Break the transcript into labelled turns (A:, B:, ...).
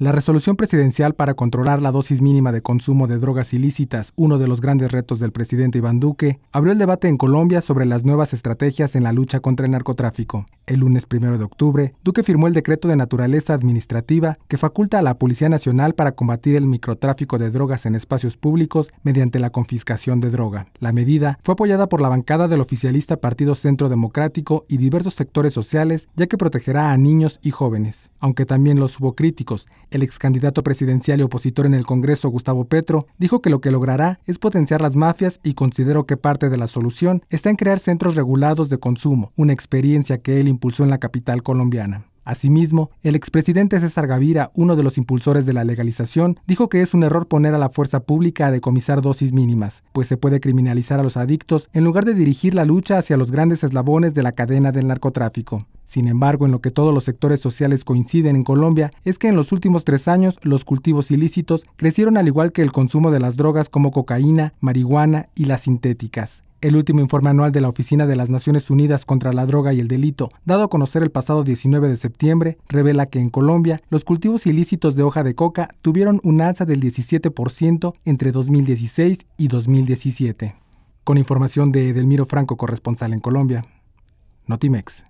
A: La resolución presidencial para controlar la dosis mínima de consumo de drogas ilícitas, uno de los grandes retos del presidente Iván Duque, abrió el debate en Colombia sobre las nuevas estrategias en la lucha contra el narcotráfico. El lunes 1 de octubre, Duque firmó el decreto de naturaleza administrativa que faculta a la Policía Nacional para combatir el microtráfico de drogas en espacios públicos mediante la confiscación de droga. La medida fue apoyada por la bancada del oficialista Partido Centro Democrático y diversos sectores sociales, ya que protegerá a niños y jóvenes. Aunque también los hubo críticos, el ex candidato presidencial y opositor en el Congreso, Gustavo Petro, dijo que lo que logrará es potenciar las mafias y consideró que parte de la solución está en crear centros regulados de consumo, una experiencia que él impulsó en la capital colombiana. Asimismo, el expresidente César Gavira, uno de los impulsores de la legalización, dijo que es un error poner a la fuerza pública a decomisar dosis mínimas, pues se puede criminalizar a los adictos en lugar de dirigir la lucha hacia los grandes eslabones de la cadena del narcotráfico. Sin embargo, en lo que todos los sectores sociales coinciden en Colombia es que en los últimos tres años los cultivos ilícitos crecieron al igual que el consumo de las drogas como cocaína, marihuana y las sintéticas. El último informe anual de la Oficina de las Naciones Unidas contra la Droga y el Delito, dado a conocer el pasado 19 de septiembre, revela que en Colombia los cultivos ilícitos de hoja de coca tuvieron un alza del 17% entre 2016 y 2017. Con información de Edelmiro Franco, corresponsal en Colombia. Notimex.